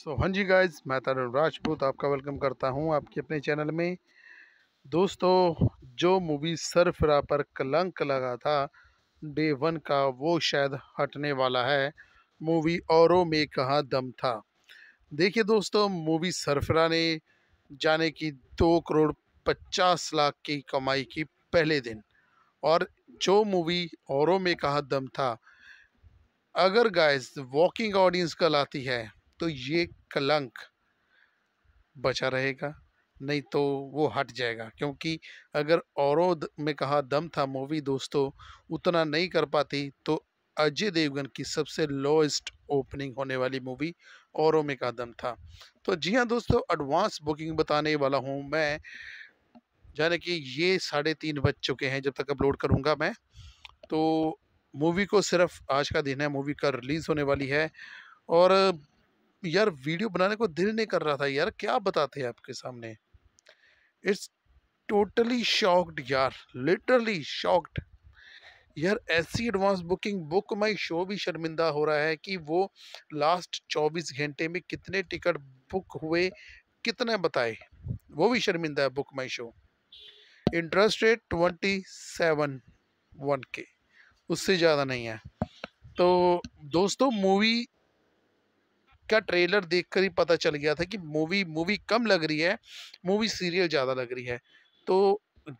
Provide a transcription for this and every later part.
सो हाँ जी गाइज मैं तरुण राजपूत आपका वेलकम करता हूँ आपके अपने चैनल में दोस्तों जो मूवी सरफरा पर कलंक लगा था डे वन का वो शायद हटने वाला है मूवी औरों में कहाँ दम था देखिए दोस्तों मूवी सरफरा ने जाने की दो करोड़ पचास लाख की कमाई की पहले दिन और जो मूवी औरों में कहाँ दम था अगर गाइस वॉकिंग ऑडियंस कल आती है तो ये कलंक बचा रहेगा नहीं तो वो हट जाएगा क्योंकि अगर औरोद में कहा दम था मूवी दोस्तों उतना नहीं कर पाती तो अजय देवगन की सबसे लोएस्ट ओपनिंग होने वाली मूवी औरों में का दम था तो जी हाँ दोस्तों एडवांस बुकिंग बताने वाला हूँ मैं जाने कि ये साढ़े तीन बज चुके हैं जब तक अपलोड करूँगा मैं तो मूवी को सिर्फ आज का दिन है मूवी का रिलीज़ होने वाली है और यार वीडियो बनाने को दिल नहीं कर रहा था यार क्या बताते हैं आपके सामने इट्स टोटली शॉक्ड यार लिटरली शॉक्ड यार ऐसी advance booking Book My Show भी शर्मिंदा हो रहा है कि वो लास्ट 24 घंटे में कितने टिकट बुक हुए कितने बताए वो भी शर्मिंदा है Book My Show interest rate twenty seven one के उससे ज़्यादा नहीं है तो दोस्तों मूवी का ट्रेलर देखकर ही पता चल गया था कि मूवी मूवी कम लग रही है मूवी सीरियल ज़्यादा लग रही है तो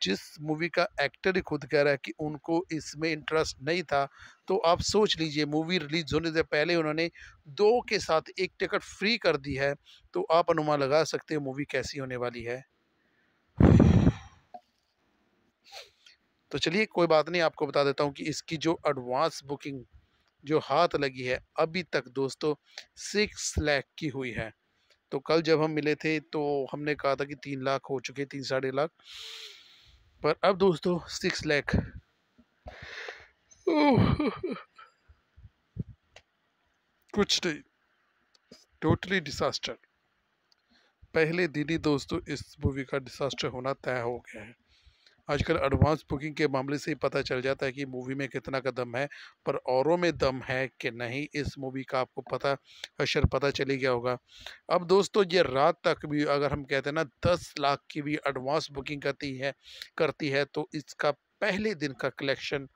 जिस मूवी का एक्टर ही खुद कह रहा है कि उनको इसमें इंटरेस्ट नहीं था तो आप सोच लीजिए मूवी रिलीज होने से पहले उन्होंने दो के साथ एक टिकट फ्री कर दी है तो आप अनुमान लगा सकते हो मूवी कैसी होने वाली है तो चलिए कोई बात नहीं आपको बता देता हूँ कि इसकी जो एडवांस बुकिंग जो हाथ लगी है अभी तक दोस्तों सिक्स लाख की हुई है तो कल जब हम मिले थे तो हमने कहा था कि तीन लाख हो चुके तीन साढ़े लाख पर अब दोस्तों सिक्स लाख कुछ नहीं टोटली डिसास्टर पहले दिन ही दोस्तों इस मूवी का डिसास्टर होना तय हो गया है आजकल एडवांस बुकिंग के मामले से पता चल जाता है कि मूवी में कितना का दम है पर औरों में दम है कि नहीं इस मूवी का आपको पता अशर पता चली गया होगा अब दोस्तों ये रात तक भी अगर हम कहते हैं ना दस लाख की भी एडवांस बुकिंग करती है करती है तो इसका पहले दिन का कलेक्शन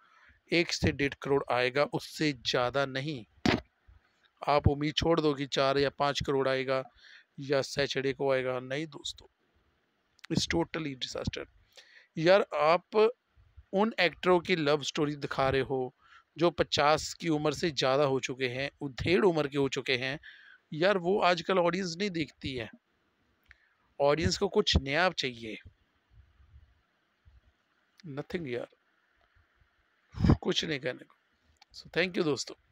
एक से डेढ़ करोड़ आएगा उससे ज़्यादा नहीं आप उम्मीद छोड़ दो कि चार या पाँच करोड़ आएगा या सैचरडे को आएगा नहीं दोस्तों इट्स टोटली डिजास्टर यार आप उन एक्टरों की लव स्टोरी दिखा रहे हो जो पचास की उम्र से ज़्यादा हो चुके हैं उधेड़ उम्र के हो चुके हैं यार वो आजकल ऑडियंस नहीं देखती है ऑडियंस को कुछ नया चाहिए नथिंग यार कुछ नहीं कहने को सो थैंक यू दोस्तों